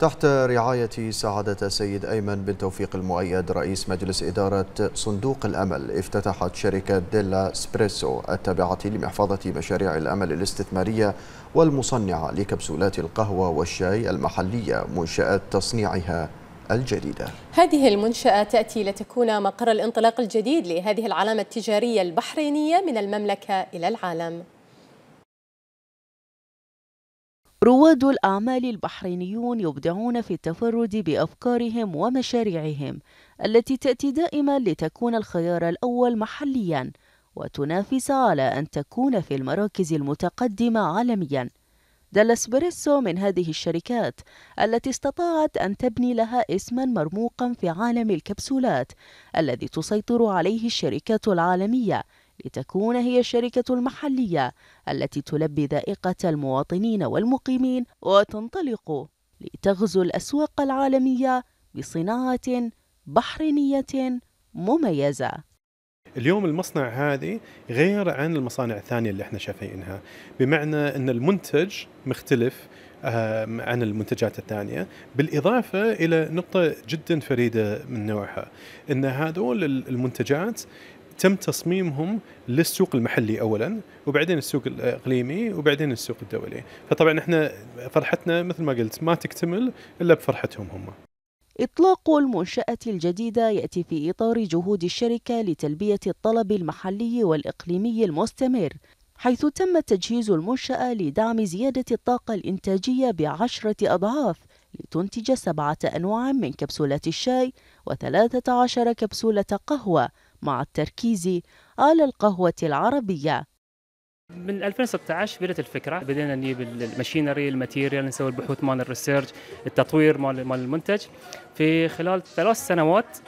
تحت رعاية سعادة السيد أيمن بن توفيق المؤيد رئيس مجلس إدارة صندوق الأمل افتتحت شركة ديلا سبريسو التابعة لمحفظة مشاريع الأمل الاستثمارية والمصنعة لكبسولات القهوة والشاي المحلية منشأة تصنيعها الجديدة هذه المنشأة تأتي لتكون مقر الانطلاق الجديد لهذه العلامة التجارية البحرينية من المملكة إلى العالم رواد الأعمال البحرينيون يبدعون في التفرد بأفكارهم ومشاريعهم التي تأتي دائما لتكون الخيار الأول محليا وتنافس على أن تكون في المراكز المتقدمة عالميا ده الاسبريسو من هذه الشركات التي استطاعت أن تبني لها اسما مرموقا في عالم الكبسولات الذي تسيطر عليه الشركات العالمية لتكون هي الشركة المحلية التي تلبي ذائقة المواطنين والمقيمين وتنطلق لتغزو الأسواق العالمية بصناعة بحرينية مميزة اليوم المصنع هذه غير عن المصانع الثانية اللي احنا شايفينها بمعنى ان المنتج مختلف آه، عن المنتجات الثانية بالإضافة إلى نقطة جدا فريدة من نوعها أن هذول المنتجات تم تصميمهم للسوق المحلي اولا وبعدين السوق الاقليمي وبعدين السوق الدولي فطبعا احنا فرحتنا مثل ما قلت ما تكتمل الا بفرحتهم هم إطلاق المنشأة الجديدة يأتي في إطار جهود الشركة لتلبية الطلب المحلي والإقليمي المستمر حيث تم تجهيز المنشأة لدعم زيادة الطاقة الإنتاجية بعشرة أضعاف لتنتج سبعة أنواع من كبسولة الشاي وثلاثة عشر كبسولة قهوة مع التركيز على القهوة العربية من 2016 بدات الفكره بدينا نجيب الماشينري الماتيريال نسوي البحوث مال الريسيرش التطوير مال المنتج في خلال ثلاث سنوات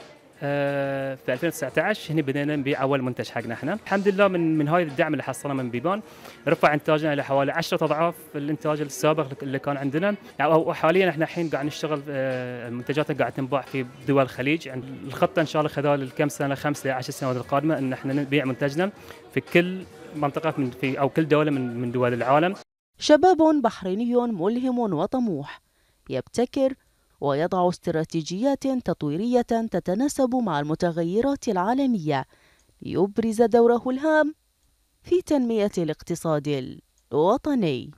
آه، في 2019 هنا بدينا نبيع اول منتج حقنا احنا الحمد لله من من هاي الدعم اللي حصلنا من بيبان رفع انتاجنا الى حوالي 10 اضعاف الانتاج السابق اللي كان عندنا يعني وحاليا احنا الحين قاعد نشتغل آه، منتجاتنا قاعد تنباع في دول الخليج يعني الخطه ان شاء الله خلال الكم سنه خمس ل 10 سنوات القادمه ان احنا نبيع منتجنا في كل منطقه من في او كل دوله من من دول العالم شباب بحريني ملهم وطموح يبتكر ويضع استراتيجيات تطويرية تتناسب مع المتغيرات العالمية ليبرز دوره الهام في تنمية الاقتصاد الوطني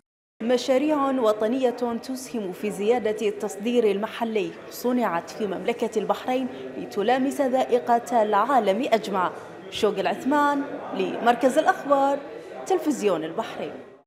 مشاريع وطنية تسهم في زيادة التصدير المحلي صنعت في مملكة البحرين لتلامس ذائقة العالم أجمع شوق العثمان لمركز الأخبار تلفزيون البحرين